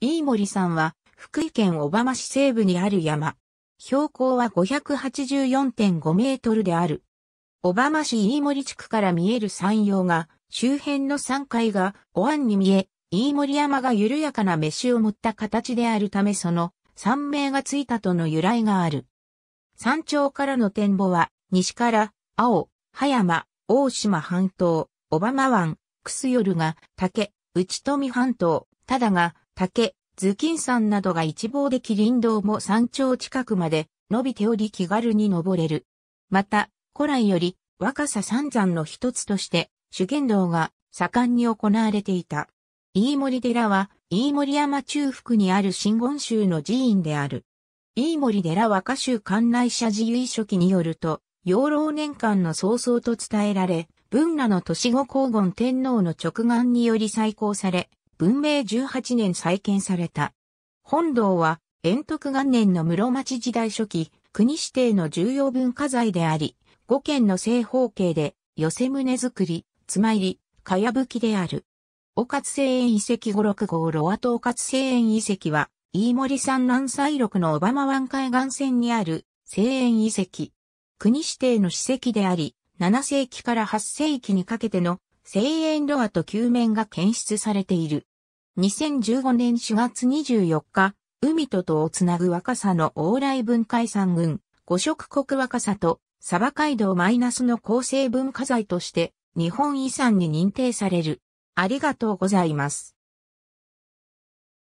飯森んは、福井県小浜市西部にある山。標高は584.5メートルである。小浜市飯森地区から見える山陽が、周辺の山階がお椀に見え、飯森山が緩やかな飯を持った形であるためその山名がついたとの由来がある。山頂からの展望は、西から、青、葉山、大島半島、小浜湾、楠夜が、竹、内富半島、ただが、竹、頭巾山などが一望でき林道も山頂近くまで伸びており気軽に登れる。また、古来より若狭三山の一つとして修験道が盛んに行われていた。飯森寺は飯森山中腹にある真言宗の寺院である。飯森寺若歌館内社自由書記によると、養老年間の早々と伝えられ、文羅の都市後皇后天皇の直眼により再興され、文明18年再建された。本堂は、延徳元年の室町時代初期、国指定の重要文化財であり、五軒の正方形で、寄せ胸作り、つまり、かやぶきである。かつ聖園遺跡五六号ロアかつ聖園遺跡は、飯森山南西麓の小浜湾海岸線にある聖園遺跡。国指定の史跡であり、7世紀から8世紀にかけての声援ロアと球面が検出されている。2015年4月24日、海ととをつなぐ若さの往来分解産群、五色国若さと、サバ街道マイナスの構成文化財として、日本遺産に認定される。ありがとうございます。